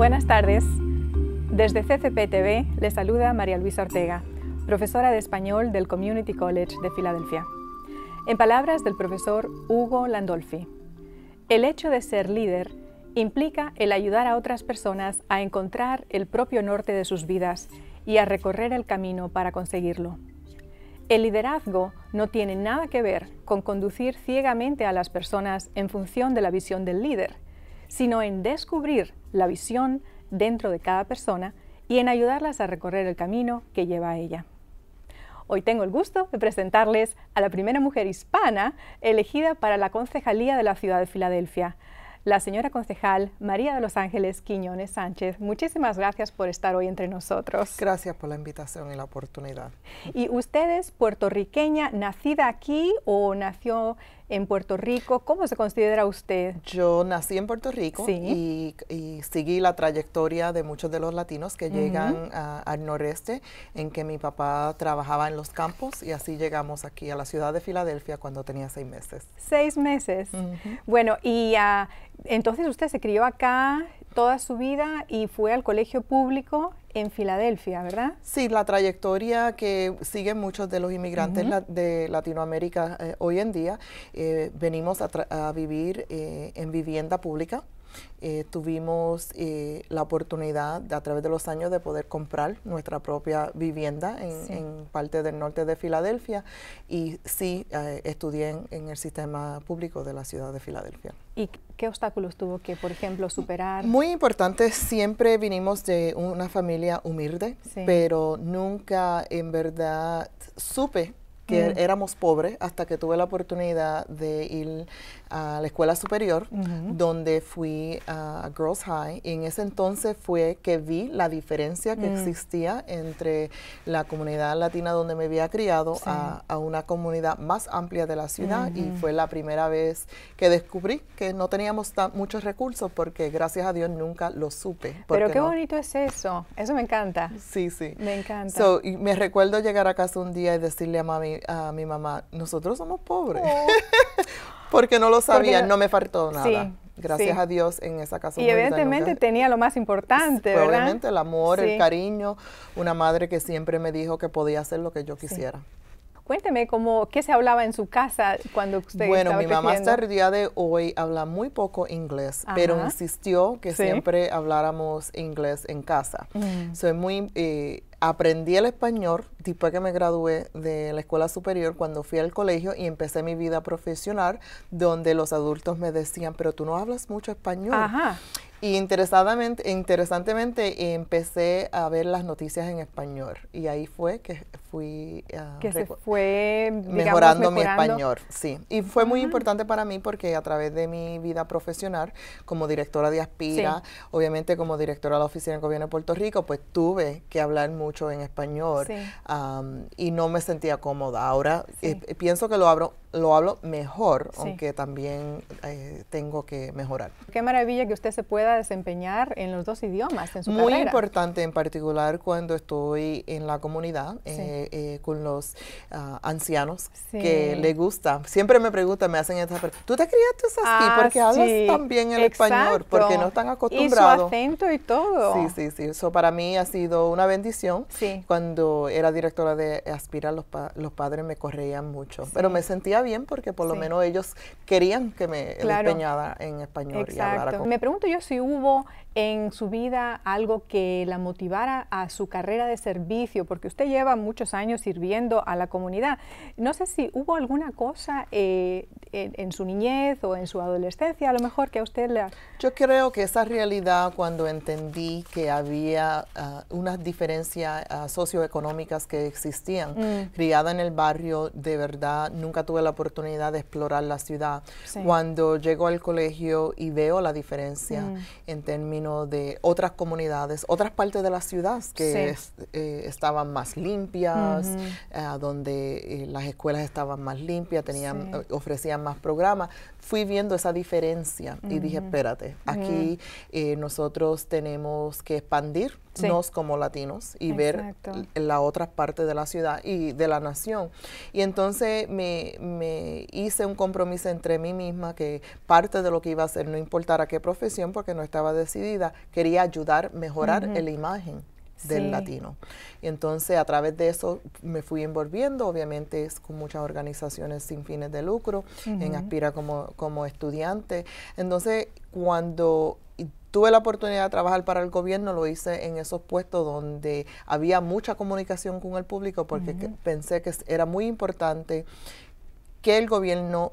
Buenas tardes. Desde CCPTV le saluda María Luisa Ortega, profesora de español del Community College de Filadelfia. En palabras del profesor Hugo Landolfi, el hecho de ser líder implica el ayudar a otras personas a encontrar el propio norte de sus vidas y a recorrer el camino para conseguirlo. El liderazgo no tiene nada que ver con conducir ciegamente a las personas en función de la visión del líder, sino en descubrir la visión dentro de cada persona y en ayudarlas a recorrer el camino que lleva a ella. Hoy tengo el gusto de presentarles a la primera mujer hispana elegida para la concejalía de la ciudad de Filadelfia, la señora concejal María de los Ángeles Quiñones Sánchez. Muchísimas gracias por estar hoy entre nosotros. Gracias por la invitación y la oportunidad. ¿Y usted es puertorriqueña, nacida aquí o nació en Puerto Rico. ¿Cómo se considera usted? Yo nací en Puerto Rico y, y, seguí la trayectoria de muchos de los latinos que llegan ah, al noreste, en que mi papá trabajaba en los campos y así llegamos aquí a la ciudad de Filadelfia cuando tenía seis meses. Seis meses. Bueno, y ah, entonces usted se crió acá toda su vida y fue al colegio público en Filadelfia, ¿verdad? Sí, la trayectoria que siguen muchos de los inmigrantes de Latinoamérica eh, hoy en día. Eh, venimos a, vivir eh, en vivienda pública, eh, tuvimos eh, la oportunidad a través de los años de poder comprar nuestra propia vivienda en, parte del norte de Filadelfia y sí eh, estudié en, el sistema público de la ciudad de Filadelfia. ¿Y qué obstáculos tuvo que, por ejemplo, superar? Muy importante, siempre vinimos de una familia humilde, pero nunca en verdad supe que mm. éramos pobres hasta que tuve la oportunidad de ir a la escuela superior, donde fui a Girls High. Y en ese entonces fue que vi la diferencia que mm. existía entre la comunidad latina donde me había criado a, una comunidad más amplia de la ciudad. Y fue la primera vez que descubrí que no teníamos tan, muchos recursos porque gracias a Dios nunca lo supe. Pero qué bonito es eso. Eso me encanta. Sí, sí. Me encanta. So, y me recuerdo llegar a casa un día y decirle a, mami, a mi mamá, nosotros somos pobres. Oh. Porque no lo sabía, no, me faltó nada. Gracias a Dios en esa casa. Y evidentemente tenía lo más importante, ¿verdad? Obviamente el amor, el cariño, una madre que siempre me dijo que podía hacer lo que yo quisiera. Cuénteme cómo qué se hablaba en su casa cuando usted Bueno, mi mamá hasta el día de hoy habla muy poco inglés, pero insistió que siempre habláramos inglés en casa. Mm. Soy muy eh, aprendí el español después que me gradué de la escuela superior, cuando fui al colegio y empecé mi vida profesional, donde los adultos me decían, pero tú no hablas mucho español. Y interesadamente, interesantemente empecé a ver las noticias en español y ahí fue que fui ah, fue, mejorando, mi español, sí. Y fue muy importante para mí porque a través de mi vida profesional como directora de Aspira, obviamente como directora de la Oficina del Gobierno de Puerto Rico, pues tuve que hablar mucho en español y no me sentía cómoda. Ahora eh, pienso que lo abro lo hablo mejor, aunque también eh, tengo que mejorar. Qué maravilla que usted se pueda desempeñar en los dos idiomas en su Muy importante, en particular cuando estoy en la comunidad eh, eh, con los ah, ancianos que le gusta. Siempre me preguntan, me hacen esta pregunta, ¿tú te criaste así? Ah, porque hablas tan bien el español, porque no están acostumbrados. Y su acento y todo. Sí, sí, sí. Eso para mí ha sido una bendición. Cuando era directora de Aspira, los, los padres me corrían mucho, pero me sentía bien porque por lo menos ellos querían que me claro. en español y hablara con... Me pregunto yo si hubo en su vida algo que la motivara a su carrera de servicio, porque usted lleva muchos años sirviendo a la comunidad. No sé si hubo alguna cosa eh, en, su niñez o en su adolescencia, a lo mejor que a usted le... Yo creo que esa realidad cuando entendí que había ah, unas diferencias ah, socioeconómicas que existían, mm. criada en el barrio, de verdad nunca tuve la oportunidad de explorar la ciudad. Cuando llego al colegio y veo la diferencia entre mm. en términos de otras comunidades, otras partes de la ciudad que eh, estaban más limpias, eh, donde eh, las escuelas estaban más limpias, tenían, ofrecían más programas, fui viendo esa diferencia y dije, espérate, aquí eh, nosotros tenemos que expandirnos como latinos y ver la otra parte de la ciudad y de la nación. Y entonces me, me, hice un compromiso entre mí misma que parte de lo que iba a hacer, no importara qué profesión, porque no estaba decidida, quería ayudar, mejorar la imagen del latino. Y entonces a través de eso me fui envolviendo, obviamente es con muchas organizaciones sin fines de lucro, en Aspira como, como estudiante. Entonces cuando tuve la oportunidad de trabajar para el gobierno, lo hice en esos puestos donde había mucha comunicación con el público porque pensé que era muy importante que el gobierno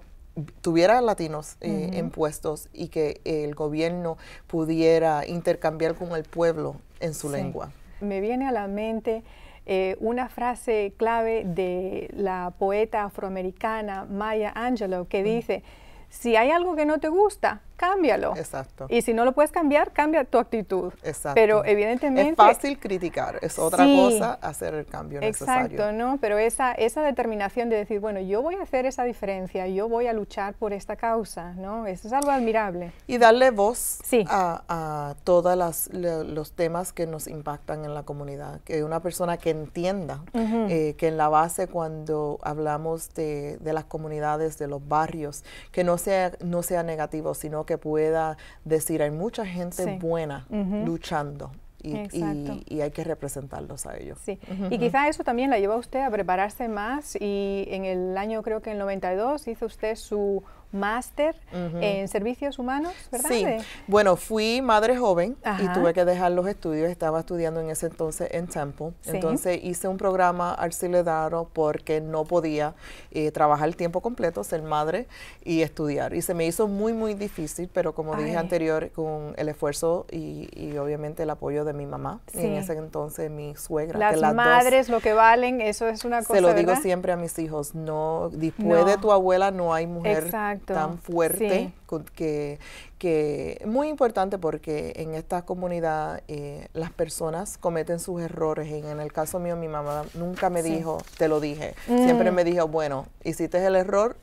tuviera latinos eh, en puestos y que el gobierno pudiera intercambiar con el pueblo en su lengua. Me viene a la mente eh, una frase clave de la poeta afroamericana Maya Angelou que mm. dice, si hay algo que no te gusta, cámbialo. Exacto. Y si no lo puedes cambiar, cambia tu actitud. Exacto. Pero evidentemente... Es fácil criticar, es otra cosa hacer el cambio necesario. Exacto, ¿no? Pero esa, esa determinación de decir, bueno, yo voy a hacer esa diferencia, yo voy a luchar por esta causa, ¿no? Eso es algo admirable. Y darle voz sí. a, todos los temas que nos impactan en la comunidad. Que una persona que entienda eh, que en la base cuando hablamos de, las comunidades, de los barrios, que no sea, no sea negativo, sino que pueda decir, hay mucha gente buena luchando. Y, hay que representarlos a ellos. y quizá eso también la lleva a usted a prepararse más y en el año creo que el 92 hizo usted su máster en servicios humanos, ¿verdad? Sí. Bueno, fui madre joven y tuve que dejar los estudios. Estaba estudiando en ese entonces en Temple. Entonces hice un programa Daro porque no podía eh, trabajar el tiempo completo, ser madre y estudiar. Y se me hizo muy, muy difícil, pero como dije anterior, con el esfuerzo y, obviamente el apoyo de mi mamá en ese entonces mi suegra. Las, madres lo que valen, eso es una cosa. Se lo digo siempre a mis hijos, no, después de tu abuela no hay mujer Exacto tan fuerte que, que muy importante porque en esta comunidad eh, las personas cometen sus errores. En, el caso mío, mi mamá nunca me dijo, te lo dije. Mm. Siempre me dijo, bueno, hiciste el error,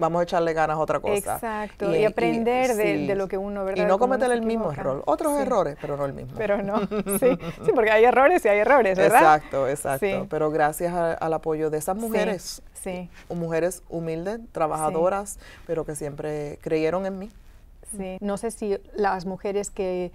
vamos a echarle ganas a otra cosa. Exacto, y, aprender de, lo que uno, ¿verdad? Y no cometer el mismo error. Otros errores, pero no el mismo. Pero no, sí, sí, porque hay errores y hay errores, ¿verdad? Exacto, exacto. Pero gracias al apoyo de esas mujeres, sí, mujeres humildes, trabajadoras, pero que siempre creyeron en mí. Sí, no sé si las mujeres que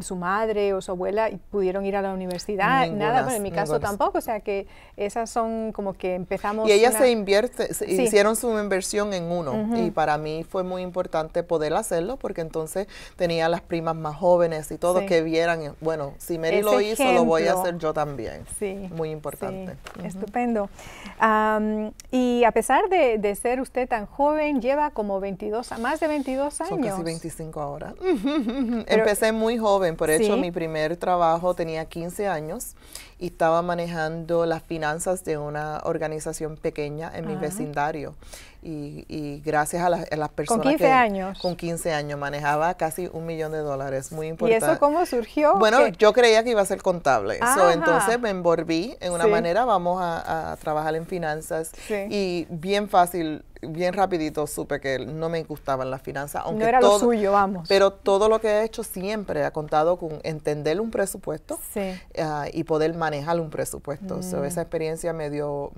su madre o su abuela pudieron ir a la universidad, nada, pero en mi caso tampoco, o sea que esas son como que empezamos... Y ella se invierte, hicieron su inversión en uno y para mí fue muy importante poder hacerlo porque entonces tenía las primas más jóvenes y todo que vieran, eh, bueno, si Mary lo hizo, lo voy a hacer yo también. Sí. Muy importante. Estupendo. y a pesar de, de, ser usted tan joven, lleva como 22, más de 22 años. Son casi 25 ahora. Empecé muy joven, por eso mi primer trabajo tenía 15 años y estaba manejando las finanzas de una organización pequeña en mi vecindario. Y, gracias a, las personas ¿Con 15 que, años? Con 15 años, manejaba casi un millón de dólares, muy importante. ¿Y eso cómo surgió? Bueno, yo creía que iba a ser contable, entonces me envolví en una manera, vamos a, trabajar en finanzas y bien fácil bien rapidito supe que no me gustaban las finanzas. Aunque no era lo suyo, vamos. Pero todo lo que he hecho siempre ha contado con entender un presupuesto ah, y poder manejar un presupuesto. Mm. esa experiencia me dio,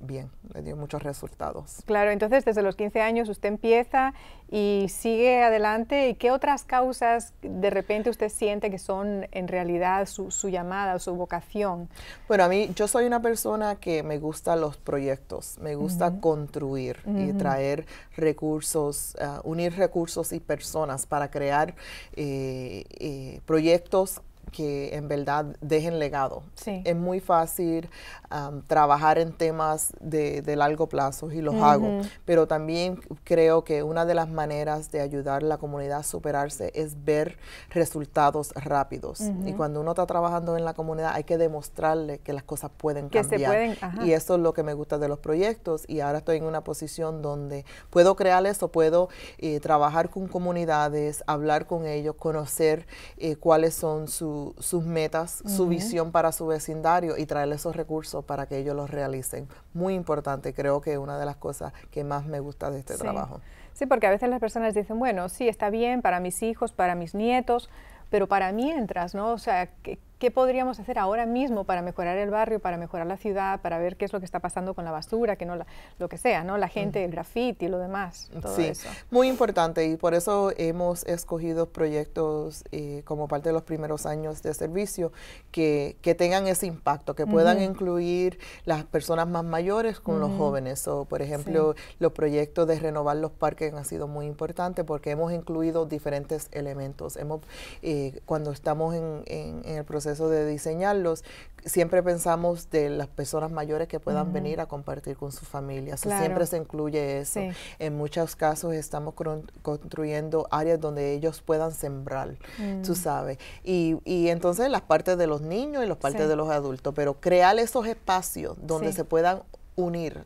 bien, me dio muchos resultados. Claro, entonces desde los 15 años usted empieza y sigue adelante. ¿Y qué otras causas de repente usted siente que son en realidad su, su llamada, su vocación? Bueno, a mí yo soy una persona que me gusta los proyectos, me gusta construir y traer recursos, ah, unir recursos y personas para crear eh, eh, proyectos que en verdad dejen legado. Es muy fácil um, trabajar en temas de, largo plazo y los hago, pero también creo que una de las maneras de ayudar a la comunidad a superarse es ver resultados rápidos. Y cuando uno está trabajando en la comunidad hay que demostrarle que las cosas pueden cambiar. Y eso es lo que me gusta de los proyectos y ahora estoy en una posición donde puedo crear eso, puedo eh, trabajar con comunidades, hablar con ellos, conocer eh, cuáles son sus sus metas, su visión para su vecindario y traerle esos recursos para que ellos los realicen. Muy importante, creo que una de las cosas que más me gusta de este trabajo. Sí, porque a veces las personas dicen, bueno, sí, está bien para mis hijos, para mis nietos, pero para mientras, ¿no? O sea, que ¿Qué podríamos hacer ahora mismo para mejorar el barrio, para mejorar la ciudad, para ver qué es lo que está pasando con la basura, que no lo que sea, ¿no? La gente, el graffiti, lo demás. sí, muy importante y por eso hemos escogido proyectos eh, como parte de los primeros años de servicio que, tengan ese impacto, que puedan incluir las personas más mayores con los jóvenes. O, por ejemplo, los proyectos de renovar los parques han sido muy importantes porque hemos incluido diferentes elementos. Hemos, eh, cuando estamos en, en el proceso proceso de diseñarlos, siempre pensamos de las personas mayores que puedan venir a compartir con sus familias. Siempre se incluye eso. En muchos casos estamos construyendo áreas donde ellos puedan sembrar, tú mm. sabes. Y, entonces las partes de los niños y las partes de los adultos, pero crear esos espacios donde se puedan unir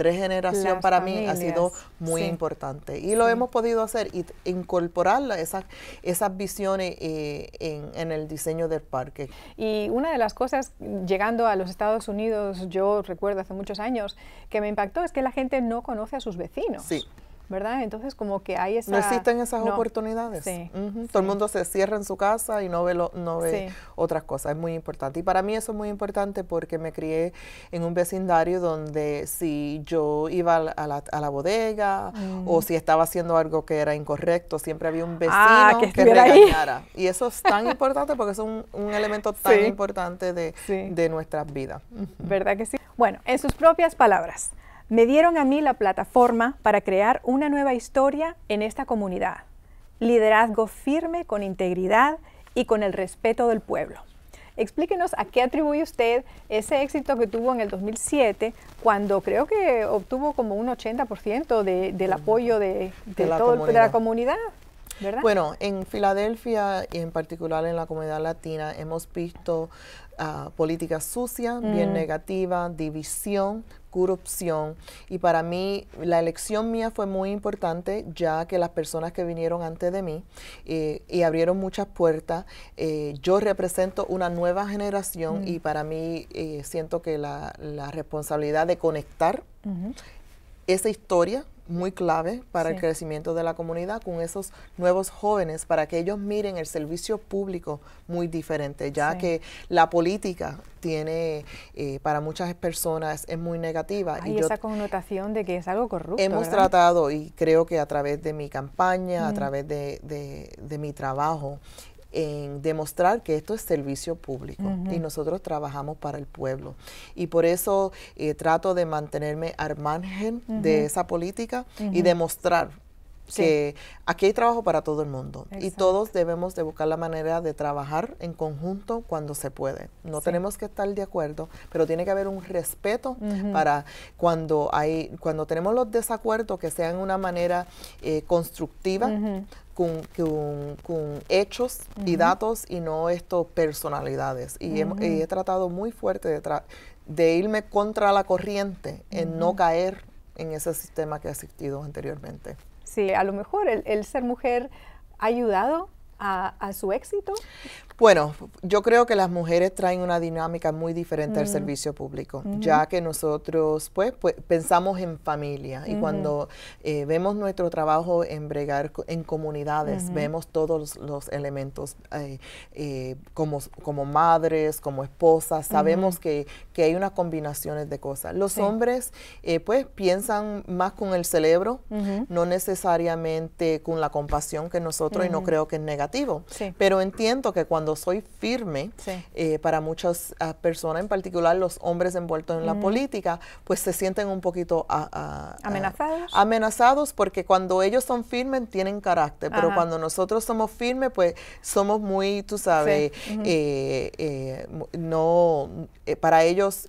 tres generación para mí ha sido muy importante. Y lo hemos podido hacer y incorporar esas, esas visiones eh, en, en, el diseño del parque. Y una de las cosas, llegando a los Estados Unidos, yo recuerdo hace muchos años, que me impactó es que la gente no conoce a sus vecinos. Sí. ¿verdad? Entonces como que hay esa... No existen esas oportunidades. Sí, Todo el mundo se cierra en su casa y no ve, lo, no ve otras cosas, es muy importante. Y para mí eso es muy importante porque me crié en un vecindario donde si yo iba a la, a la, bodega o mm. si estaba haciendo algo que era incorrecto, siempre había un ah, vecino que, me regañara. Y eso es tan importante porque es un, elemento tan importante de, de nuestras vidas. ¿Verdad que sí? Bueno, en sus propias palabras me dieron a mí la plataforma para crear una nueva historia en esta comunidad. Liderazgo firme, con integridad y con el respeto del pueblo. Explíquenos a qué atribuye usted ese éxito que tuvo en el 2007, cuando creo que obtuvo como un 80% del apoyo de, de, la comunidad. Bueno, en Filadelfia y en particular en la comunidad latina hemos visto políticas ah, política sucia, bien negativa, división, corrupción. Y para mí, la elección mía fue muy importante, ya que las personas que vinieron antes de mí eh, y abrieron muchas puertas, eh, yo represento una nueva generación mm. y para mí eh, siento que la, la, responsabilidad de conectar esa historia muy clave para el crecimiento de la comunidad con esos nuevos jóvenes para que ellos miren el servicio público muy diferente, ya que la política tiene eh, para muchas personas es muy negativa. Hay y esa connotación de que es algo corrupto. Hemos tratado y creo que a través de mi campaña, a través de mi trabajo, en demostrar que esto es servicio público y nosotros trabajamos para el pueblo. Y por eso eh, trato de mantenerme al margen de esa política y demostrar que aquí hay trabajo para todo el mundo y todos debemos de buscar la manera de trabajar en conjunto cuando se puede. No tenemos que estar de acuerdo, pero tiene que haber un respeto para cuando hay cuando tenemos los desacuerdos que sean una manera eh, constructiva, con, hechos y datos y no esto personalidades. Y, he, tratado muy fuerte de, irme contra la corriente en no caer en ese sistema que ha asistido anteriormente. Sí, a lo mejor el, ser mujer ha ayudado a, su éxito? Bueno, yo creo que las mujeres traen una dinámica muy diferente al mm. servicio público, ya que nosotros pues, pues, pensamos en familia y cuando eh, vemos nuestro trabajo en bregar en comunidades, vemos todos los, elementos eh, eh, como, como madres, como esposas, sabemos que, hay unas combinaciones de cosas. Los hombres pues piensan más con el cerebro, no necesariamente con la compasión que nosotros y no creo que es negativo, pero entiendo que cuando soy firme, eh, para muchas ah, personas, en particular los hombres envueltos en la política, pues se sienten un poquito ah, ah, amenazados. amenazados porque cuando ellos son firmes tienen carácter, pero cuando nosotros somos firmes, pues somos muy, tú sabes, eh, eh, no, para ellos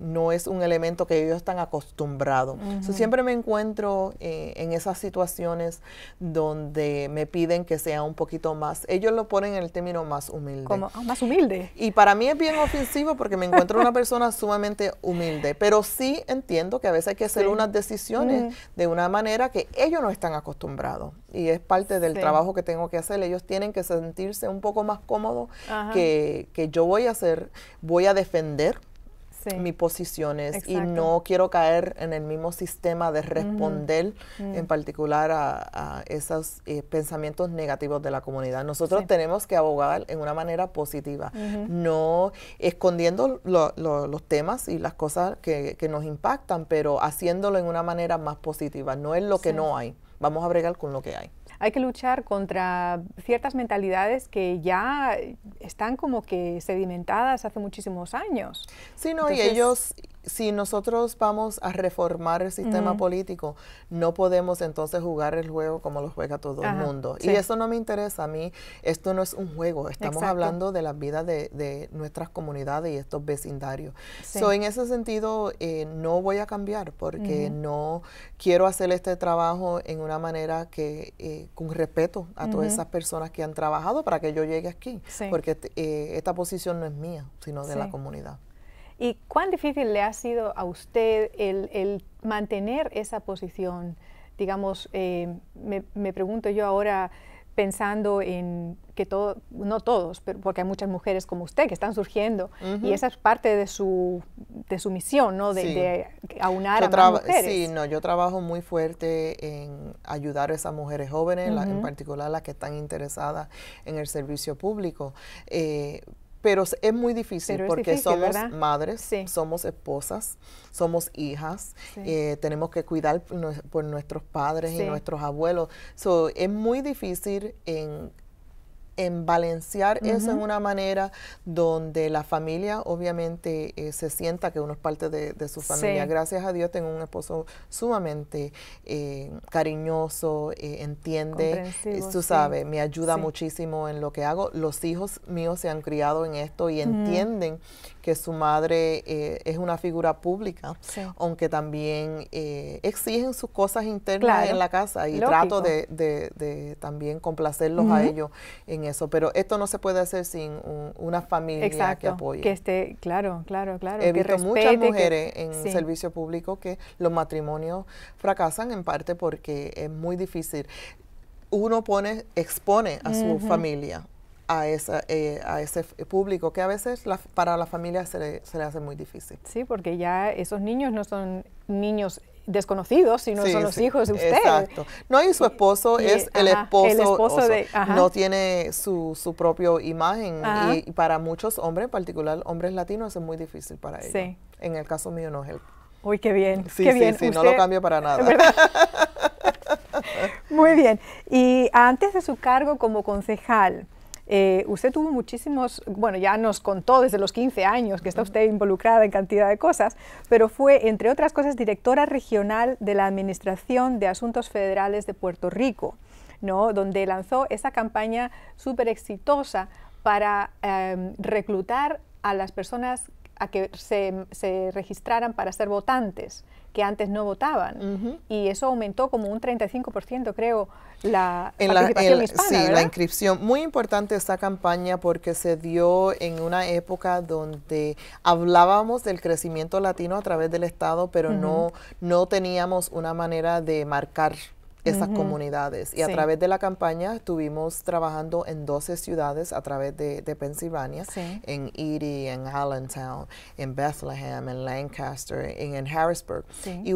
no es un elemento que ellos están acostumbrados. siempre me encuentro en esas situaciones donde me piden que sea un poquito más, ellos lo ponen en el término más como ah, más humilde. Y para mí es bien ofensivo porque me encuentro una persona sumamente humilde, pero sí entiendo que a veces hay que hacer unas decisiones de una manera que ellos no están acostumbrados y es parte del trabajo que tengo que hacer. Ellos tienen que sentirse un poco más cómodos que, que yo voy a hacer, voy a defender mi mis posiciones y no quiero caer en el mismo sistema de responder en particular a, esos eh, pensamientos negativos de la comunidad. Nosotros tenemos que abogar en una manera positiva, no escondiendo los temas y las cosas que, nos impactan, pero haciéndolo en una manera más positiva. No es lo que no hay, vamos a bregar con lo que hay hay que luchar contra ciertas mentalidades que ya están como que sedimentadas hace muchísimos años. Sí, no, y ellos, si nosotros vamos a reformar el sistema político, no podemos entonces jugar el juego como lo juega todo el mundo. Y eso no me interesa a mí. Esto no es un juego. Estamos hablando de las vidas de, nuestras comunidades y estos vecindarios. en ese sentido, eh, no voy a cambiar porque no quiero hacer este trabajo en una manera que eh, con respeto a todas esas personas que han trabajado para que yo llegue aquí, porque eh, esta posición no es mía, sino de la comunidad. ¿Y cuán difícil le ha sido a usted el, mantener esa posición? Digamos, eh, me, me pregunto yo ahora, pensando en que todo, no todos, porque hay muchas mujeres como usted que están surgiendo y esa es parte de su, misión, ¿no? De, aunar a más mujeres. Sí, no, yo trabajo muy fuerte en ayudar a esas mujeres jóvenes, en particular las que están interesadas en el servicio público. Eh, pero es muy difícil porque somos madres, somos esposas, somos hijas, eh, tenemos que cuidar por, nuestros padres y nuestros abuelos. es muy difícil en en balancear eso en una manera donde la familia obviamente eh, se sienta que uno es parte de, su familia. Gracias a Dios tengo un esposo sumamente eh, cariñoso, eh, entiende, tú sabes, me ayuda muchísimo en lo que hago. Los hijos míos se han criado en esto y entienden que su madre eh, es una figura pública, aunque también eh, exigen sus cosas internas en la casa y trato de, también complacerlos a ellos en eso. Pero esto no se puede hacer sin una familia que apoye. Que esté, claro, claro, claro. He visto muchas mujeres en servicio público que los matrimonios fracasan en parte porque es muy difícil. Uno pone, expone a su familia a, esa, eh, a ese público que a veces para la familia se le, hace muy difícil. Sí, porque ya esos niños no son niños desconocidos, sino son los hijos de usted. Exacto. No, y su esposo es el, esposo, no tiene su, su propia imagen. Y, para muchos hombres, en particular hombres latinos, es muy difícil para ellos. En el caso mío no es el. Uy, qué bien. Sí, qué bien. sí, no lo cambio para nada. Muy bien. Y antes de su cargo como concejal, eh, usted tuvo muchísimos, bueno, ya nos contó desde los 15 años que está usted involucrada en cantidad de cosas, pero fue, entre otras cosas, directora regional de la Administración de Asuntos Federales de Puerto Rico, ¿no? donde lanzó esa campaña súper exitosa para em, reclutar a las personas a que se, registraran para ser votantes, que antes no votaban. Y eso aumentó como un 35%, creo, la la, Sí, la inscripción. Muy importante esta campaña porque se dio en una época donde hablábamos del crecimiento latino a través del Estado, pero no, no teníamos una manera de marcar esas comunidades. Y a través de la campaña estuvimos trabajando en 12 ciudades a través de, de Pensilvania, en Erie, en Allentown, en Bethlehem, en Lancaster, en, Harrisburg. Y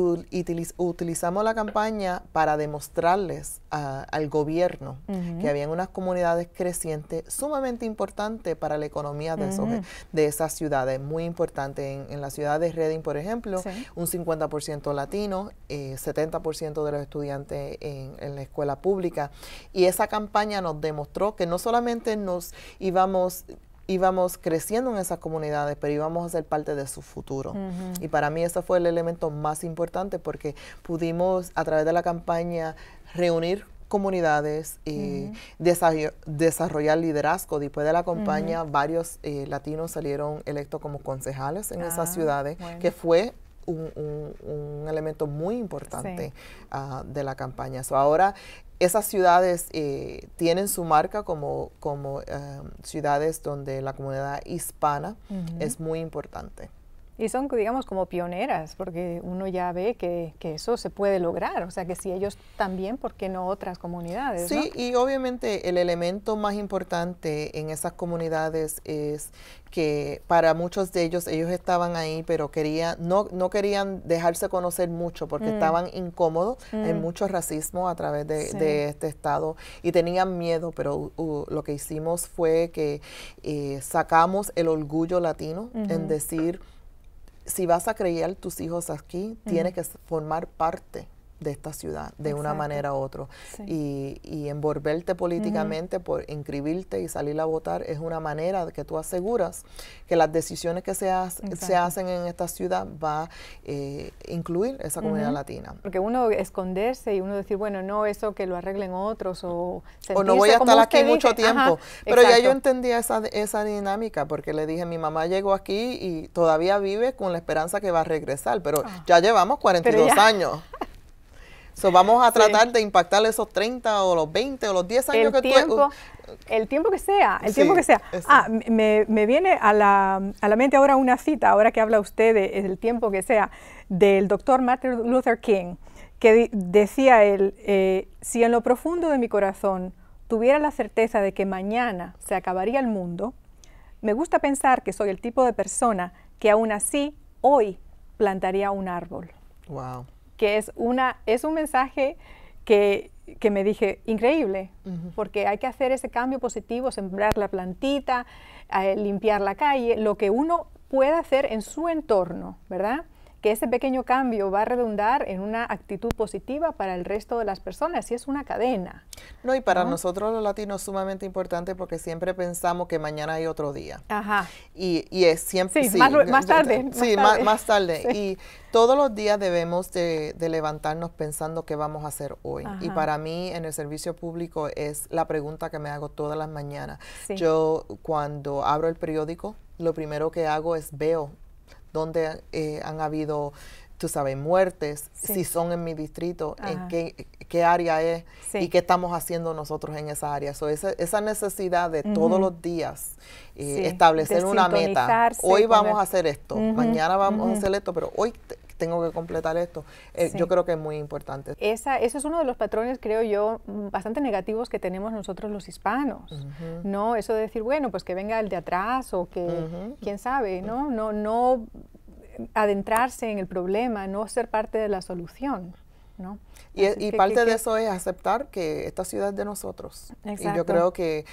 utilizamos la campaña para demostrarles al gobierno, que habían unas comunidades crecientes sumamente importantes para la economía de, de esas ciudades, muy importante. En, en la ciudad de Reading, por ejemplo, un 50% latino, 70% eh, de los estudiantes en, la escuela pública. Y esa campaña nos demostró que no solamente nos íbamos íbamos creciendo en esas comunidades, pero íbamos a ser parte de su futuro. Y para mí ese fue el elemento más importante porque pudimos, a través de la campaña, reunir comunidades y desarrollar liderazgo. Después de la campaña, varios eh, latinos salieron electos como concejales en esas ah, ciudades, que fue un, elemento muy importante ah, de la campaña. ahora, esas ciudades eh, tienen su marca como, como eh, ciudades donde la comunidad hispana es muy importante. Y son, digamos, como pioneras, porque uno ya ve que, eso se puede lograr. O sea, que si ellos también, ¿por qué no otras comunidades? Sí, y obviamente el elemento más importante en esas comunidades es que para muchos de ellos, ellos estaban ahí, pero querían, no, no querían dejarse conocer mucho porque mm. estaban incómodos. en mm. mucho racismo a través de, este estado y tenían miedo, pero lo que hicimos fue que eh, sacamos el orgullo latino en decir si vas a criar tus hijos aquí, tienes que formar parte de esta ciudad de una manera u otra. Y, envolverte políticamente por inscribirte y salir a votar es una manera de que tú aseguras que las decisiones que se, se hacen en esta ciudad va a eh, incluir esa comunidad latina. Porque uno esconderse y uno decir, bueno, no, eso que lo arreglen otros o... O no voy a estar aquí mucho tiempo. Pero ya yo entendía esa, esa dinámica porque le dije, mi mamá llegó aquí y todavía vive con la esperanza que va a regresar, pero ah. ya llevamos 42 años. So, vamos a tratar de impactar esos 30 o los 20 o los 10 años que tengo. tú, El tiempo que sea, el tiempo que sea. Ah, me, viene a la, a la, mente ahora una cita, ahora que habla usted de, el tiempo que sea, del doctor Martin Luther King, que decía él, eh, si en lo profundo de mi corazón tuviera la certeza de que mañana se acabaría el mundo, me gusta pensar que soy el tipo de persona que aún así hoy plantaría un árbol. Wow que es, una, es un mensaje que, me dije, increíble, porque hay que hacer ese cambio positivo, sembrar la plantita, eh, limpiar la calle, lo que uno pueda hacer en su entorno, ¿verdad? que ese pequeño cambio va a redundar en una actitud positiva para el resto de las personas y es una cadena. No, y para nosotros los latinos es sumamente importante porque siempre pensamos que mañana hay otro día. Ajá. Y, es siempre... Sí, más, tarde, sí más, tarde. Y todos los días debemos de, levantarnos pensando qué vamos a hacer hoy. Y para mí en el servicio público es la pregunta que me hago todas las mañanas. Yo cuando abro el periódico, lo primero que hago es veo donde eh, han habido, tú sabes, muertes, si son en mi distrito, en qué, qué, área es y qué estamos haciendo nosotros en esa área. So, esa, esa necesidad de todos los días eh, establecer una meta. Hoy vamos a hacer esto, mañana vamos a hacer esto, pero hoy tengo que completar esto. Eh, yo creo que es muy importante. Esa, eso es uno de los patrones, creo yo, mm, bastante negativos que tenemos nosotros los hispanos, ¿no? Eso de decir, bueno, pues que venga el de atrás o que, quién sabe, ¿no? No, no adentrarse en el problema, no ser parte de la solución, ¿no? Y, parte de eso es aceptar que esta ciudad es de nosotros. Y yo creo que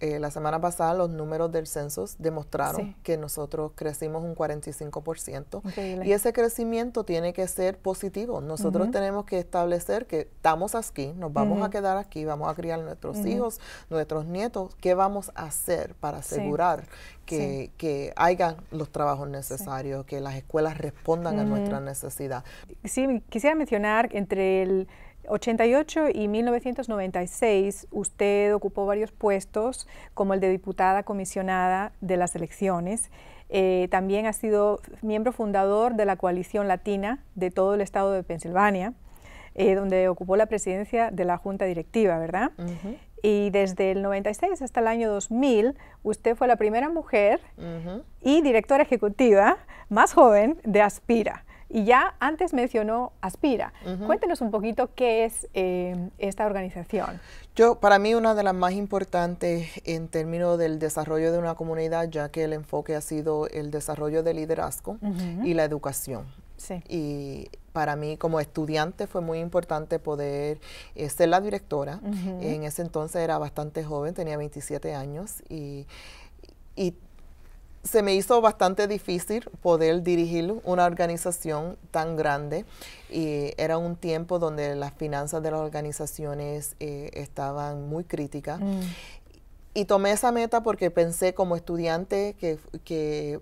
eh, la semana pasada los números del censo demostraron que nosotros crecimos un 45%. Y ese crecimiento tiene que ser positivo. Nosotros tenemos que establecer que estamos aquí, nos vamos a quedar aquí, vamos a criar nuestros hijos, nuestros nietos. ¿Qué vamos a hacer para asegurar que, hagan los trabajos necesarios, que las escuelas respondan a nuestra necesidad. Sí, quisiera mencionar que entre el 88 y 1996 usted ocupó varios puestos como el de diputada comisionada de las elecciones. Eh, también ha sido miembro fundador de la coalición latina de todo el estado de Pensilvania, eh, donde ocupó la presidencia de la junta directiva, ¿verdad? y desde el 96 hasta el año 2000, usted fue la primera mujer y directora ejecutiva más joven de Aspira. Y ya antes mencionó Aspira. Cuéntenos un poquito qué es eh, esta organización. Yo, para mí, una de las más importantes en términos del desarrollo de una comunidad, ya que el enfoque ha sido el desarrollo de liderazgo y la educación. Y para mí como estudiante fue muy importante poder eh, ser la directora. En ese entonces era bastante joven, tenía 27 años y, se me hizo bastante difícil poder dirigir una organización tan grande y era un tiempo donde las finanzas de las organizaciones eh, estaban muy críticas. Mm. Y tomé esa meta porque pensé como estudiante que,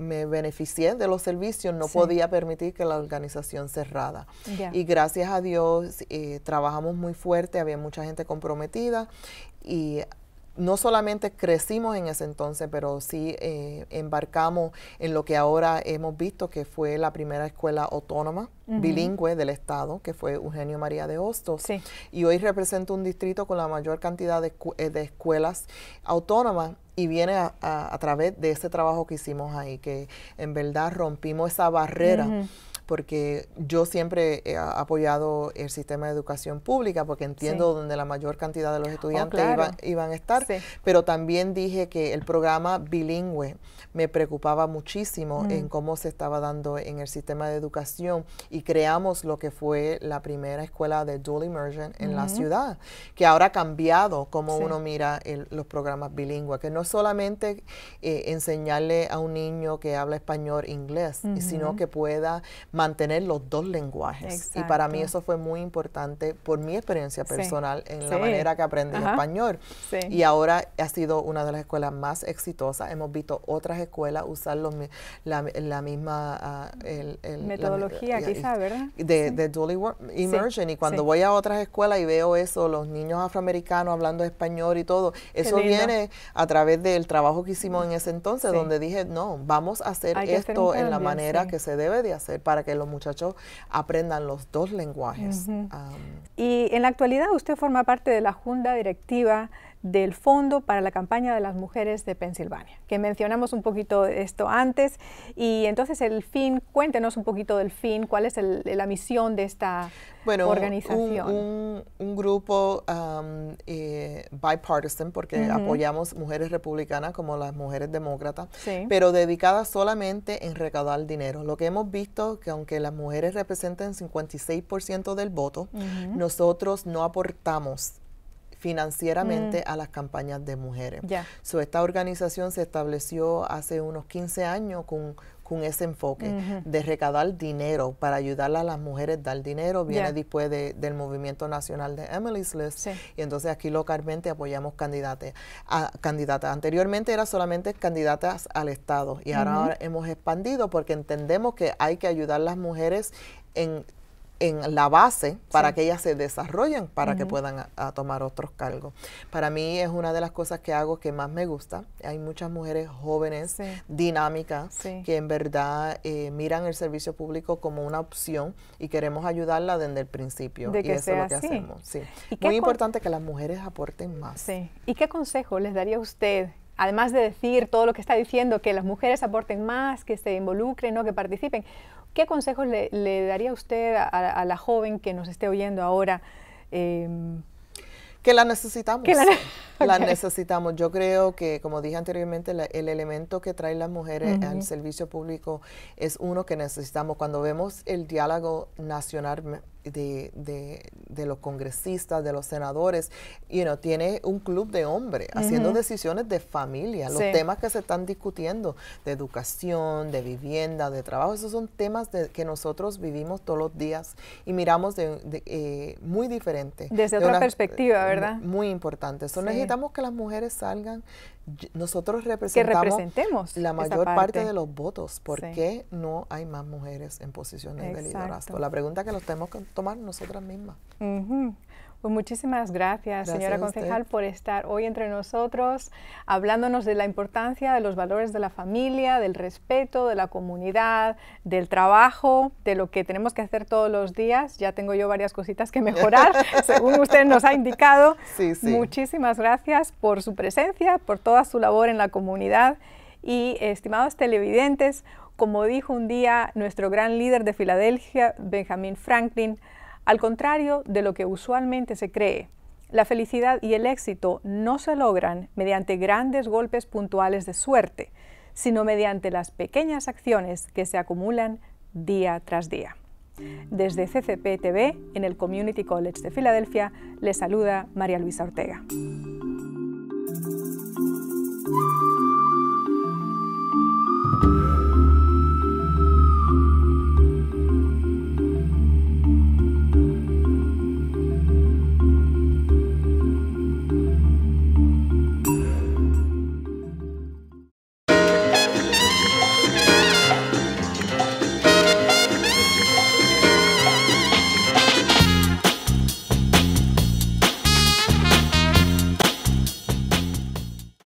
me beneficié de los servicios, no podía permitir que la organización cerrada. Y gracias a Dios eh, trabajamos muy fuerte, había mucha gente comprometida y no solamente crecimos en ese entonces, pero sí eh, embarcamos en lo que ahora hemos visto que fue la primera escuela autónoma bilingüe del Estado, que fue Eugenio María de Hostos. Y hoy representa un distrito con la mayor cantidad de, eh, escuelas autónomas y viene a, través de ese trabajo que hicimos ahí, que en verdad rompimos esa barrera porque yo siempre he apoyado el sistema de educación pública, porque entiendo donde la mayor cantidad de los oh, estudiantes iban, iban, a estar, pero también dije que el programa bilingüe me preocupaba muchísimo mm. en cómo se estaba dando en el sistema de educación y creamos lo que fue la primera escuela de dual immersion en la ciudad, que ahora ha cambiado cómo uno mira los programas bilingües, que no es solamente eh, enseñarle a un niño que habla español, inglés, sino que pueda mantener los dos lenguajes. Y para mí eso fue muy importante por mi experiencia personal en la manera que aprendí español. Y ahora ha sido una de las escuelas más exitosas. Hemos visto otras escuelas usar los, la, misma... Ah, Metodología quizás, ¿verdad? De, de Dual Immersion. Y cuando voy a otras escuelas y veo eso, los niños afroamericanos hablando español y todo, eso viene a través del trabajo que hicimos en ese entonces, donde dije, no, vamos a hacer esto en la manera que se debe de hacer para que los muchachos aprendan los dos lenguajes. y en la actualidad usted forma parte de la junta directiva del Fondo para la Campaña de las Mujeres de Pensilvania, que mencionamos un poquito esto antes. Y entonces el fin, cuéntenos un poquito del fin, cuál es la misión de esta organización. Un, un, grupo um, eh, bipartisan, porque apoyamos mujeres republicanas como las mujeres demócratas, pero dedicadas solamente en recaudar dinero. Lo que hemos visto que aunque las mujeres representan 56% del voto, nosotros no aportamos financieramente mm. a las campañas de mujeres. So, esta organización se estableció hace unos 15 años con, ese enfoque de recaudar dinero para ayudar a las mujeres dar dinero. Viene después del movimiento nacional de Emily's List. Y entonces aquí localmente apoyamos candidatas. Anteriormente era solamente candidatas al Estado y ahora, ahora hemos expandido porque entendemos que hay que ayudar a las mujeres en en la base para que ellas se desarrollen, para que puedan tomar otros cargos. Para mí es una de las cosas que hago que más me gusta. Hay muchas mujeres jóvenes, dinámicas, que en verdad eh, miran el servicio público como una opción y queremos ayudarla desde el principio. y eso es lo que hacemos. Muy importante que las mujeres aporten más. ¿Y qué consejo les daría usted además de decir todo lo que está diciendo, que las mujeres aporten más, que se involucren, ¿no? que participen, ¿Qué consejos le, daría usted a, la joven que nos esté oyendo ahora? Em, que la necesitamos. la, necesitamos. Yo creo que, como dije anteriormente, el elemento que trae las mujeres al servicio público es uno que necesitamos. Cuando vemos el diálogo nacional de, de, los congresistas, de los senadores, you know, tiene un club de hombres haciendo decisiones de familia, los temas que se están discutiendo, de educación, de vivienda, de trabajo, esos son temas que nosotros vivimos todos los días y miramos de, eh, muy diferente. Desde otra perspectiva, ¿verdad? Muy importante. necesitamos que las mujeres salgan nosotros representamos la mayor parte. de los votos. ¿Por qué no hay más mujeres en posiciones de liderazgo? La pregunta que nos tenemos que tomar nosotras mismas. Pues muchísimas gracias, señora concejal, por estar hoy entre nosotros, hablándonos de la importancia de los valores de la familia, del respeto, de la comunidad, del trabajo, de lo que tenemos que hacer todos los días. Ya tengo yo varias cositas que mejorar, según usted nos ha indicado. Muchísimas gracias por su presencia, por toda su labor en la comunidad. Y estimados televidentes, como dijo un día nuestro gran líder de Filadelfia, Benjamin Franklin, al contrario de lo que usualmente se cree, la felicidad y el éxito no se logran mediante grandes golpes puntuales de suerte, sino mediante las pequeñas acciones que se acumulan día tras día. Desde CCPTV TV, en el Community College de Filadelfia, le saluda María Luisa Ortega.